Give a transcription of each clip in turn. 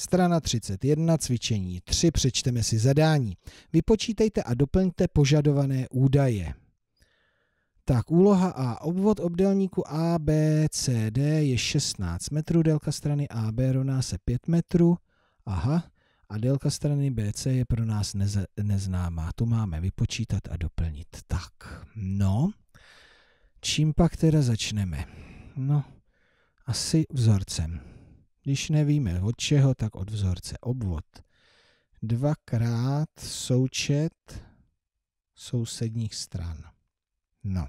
Strana 31, cvičení 3, přečteme si zadání. Vypočítejte a doplňte požadované údaje. Tak, úloha A. Obvod obdélníku A, B, C, D je 16 metrů, délka strany AB rovná se 5 metrů. Aha, a délka strany BC je pro nás nez, neznámá. Tu máme vypočítat a doplnit. Tak, no, čím pak teda začneme? No, asi vzorcem. Když nevíme od čeho, tak od vzorce. Obvod. Dvakrát součet sousedních stran. No.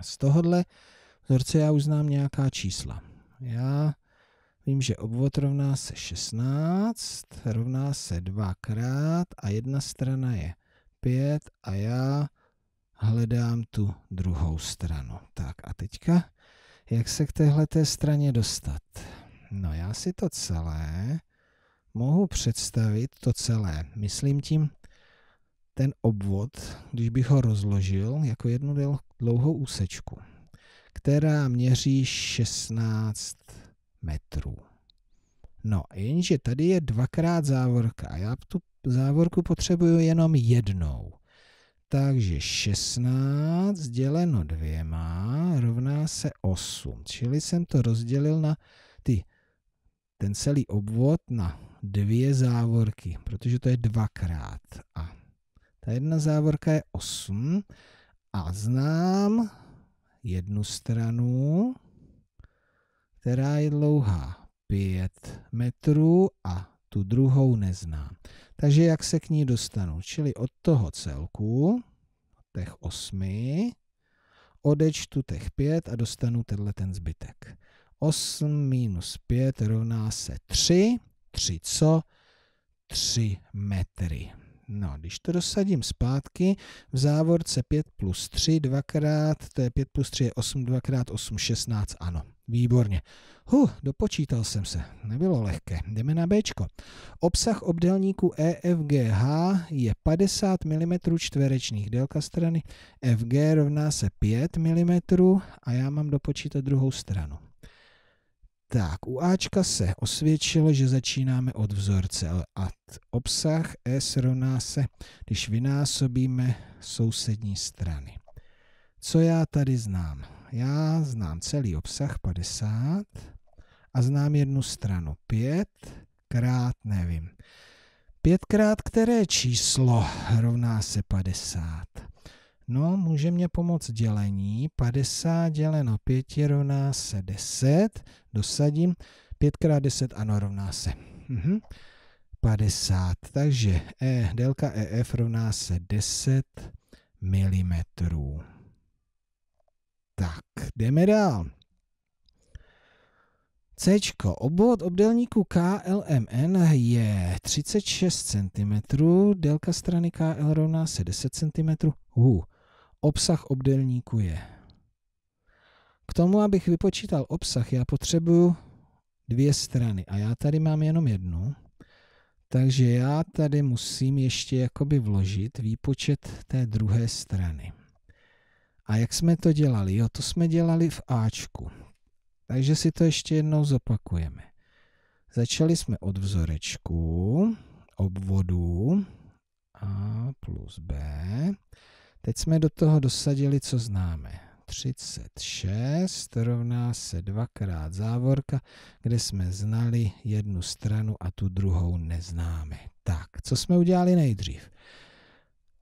Z tohohle vzorce já uznám nějaká čísla. Já vím, že obvod rovná se 16, rovná se dvakrát a jedna strana je 5 a já hledám tu druhou stranu. Tak a teďka, jak se k téhleté straně dostat? No já si to celé mohu představit, to celé. Myslím tím ten obvod, když bych ho rozložil jako jednu dlouhou úsečku, která měří 16 metrů. No, jenže tady je dvakrát závorka a já tu závorku potřebuju jenom jednou. Takže 16 děleno dvěma rovná se 8. Čili jsem to rozdělil na ty ten celý obvod na dvě závorky, protože to je dvakrát a ta jedna závorka je 8 a znám jednu stranu, která je dlouhá 5 metrů a tu druhou neznám. Takže jak se k ní dostanu? Čili od toho celku, od těch 8, odečtu těch 5 a dostanu tenhle ten zbytek. 8 minus 5 rovná se 3. 3 co? 3 metry. No, když to dosadím zpátky, v závorce 5 plus 3, dvakrát, to je 5 plus 3 je 8, dvakrát 8, 16, ano. Výborně. Huh, dopočítal jsem se. Nebylo lehké. Jdeme na B. Obsah obdelníku EFGH je 50 mm čtverečných. Délka strany FG rovná se 5 mm a já mám dopočítat druhou stranu. Tak, u Ačka se osvědčilo, že začínáme od vzorce a obsah s rovná se, když vynásobíme sousední strany. Co já tady znám? Já znám celý obsah 50 a znám jednu stranu 5 krát nevím. 5 krát které číslo rovná se 50? No, může mě pomoct dělení. 50 děleno 5 rovná se 10. Dosadím. 5 x 10, ano, rovná se. Mhm. 50. Takže e, délka EF rovná se 10 mm. Tak, jdeme dál. C. Obvod obdélníku KLMN je 36 cm, délka strany KL rovná se 10 cm. Uh, Obsah obdélníku je. K tomu, abych vypočítal obsah, já potřebuju dvě strany a já tady mám jenom jednu. Takže já tady musím ještě jakoby vložit výpočet té druhé strany. A jak jsme to dělali? Jo, to jsme dělali v Ačku. Takže si to ještě jednou zopakujeme. Začali jsme od vzorečku, obvodu A plus B. Teď jsme do toho dosadili, co známe. 36 rovná se dvakrát závorka, kde jsme znali jednu stranu a tu druhou neznáme. Tak, co jsme udělali nejdřív?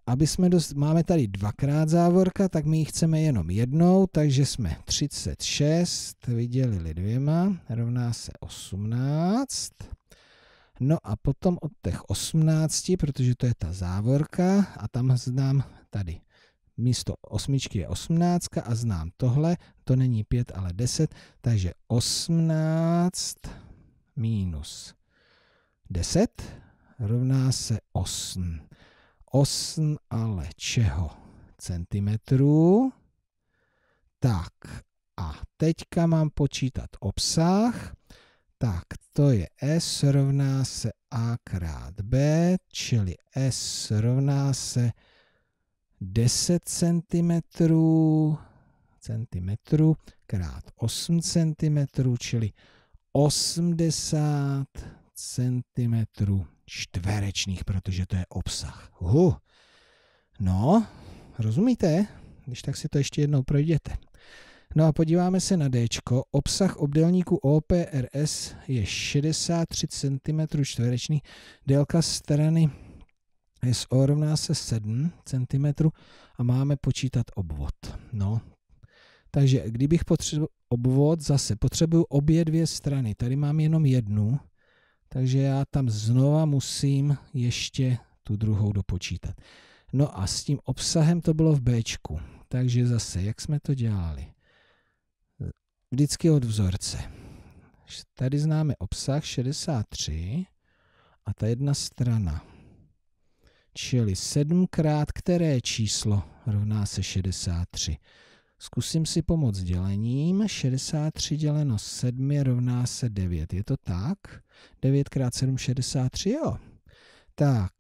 Aby jsme dost, máme tady dvakrát závorka, tak my ji chceme jenom jednou, takže jsme 36 vydělili dvěma, rovná se 18. No a potom od těch 18, protože to je ta závorka a tam znám tady místo osmičky je osmnáctka a znám tohle, to není pět, ale deset, takže osmnáct minus deset rovná se osm. Osm ale čeho? Centimetrů. Tak a teďka mám počítat obsah. Tak to je S rovná se A krát B, čili S rovná se 10 cm centimetrů krát 8 cm, čili 80 cm čtverečných, protože to je obsah. Huh. No, rozumíte? Když tak si to ještě jednou projděte. No a podíváme se na D. Obsah obdélníku OPRS je 63 cm čtverečný, délka strany SO rovná se 7 cm a máme počítat obvod. No, takže kdybych potřeboval obvod, zase potřebuju obě dvě strany. Tady mám jenom jednu, takže já tam znova musím ještě tu druhou dopočítat. No a s tím obsahem to bylo v B. Takže zase, jak jsme to dělali? Vždycky od vzorce. Tady známe obsah 63 a ta jedna strana čili 7 krát které číslo rovná se 63. Zkusím si pomoct dělením. 63 děleno 7 rovná se 9. Je to tak? 9 krát 7, 63, jo. Tak,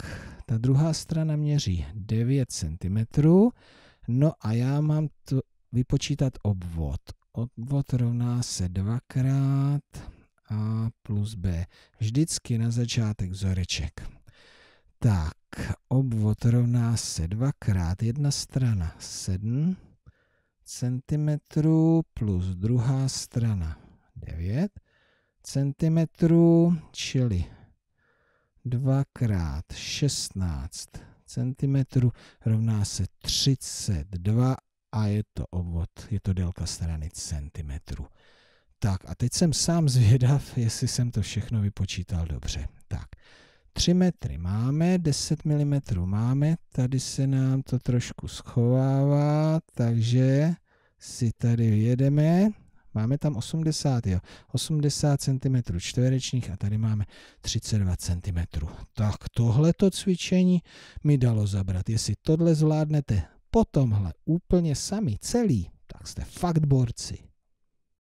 ta druhá strana měří 9 cm. No a já mám tu vypočítat obvod. Obvod rovná se 2 krát a plus b. Vždycky na začátek vzoreček. Tak, obvod rovná se dvakrát jedna strana 7 cm plus druhá strana 9 cm, čili 2 krát 16 cm rovná se 32 a je to obvod, je to délka strany centimetru. Tak a teď jsem sám zvědav, jestli jsem to všechno vypočítal dobře. Tak 3 metry máme, 10 mm máme, tady se nám to trošku schovává, takže si tady jedeme. Máme tam 80, jo, 80 cm čtverečních a tady máme 32 cm. Tak tohleto cvičení mi dalo zabrat. Jestli tohle zvládnete potomhle úplně sami celý, tak jste fakt borci.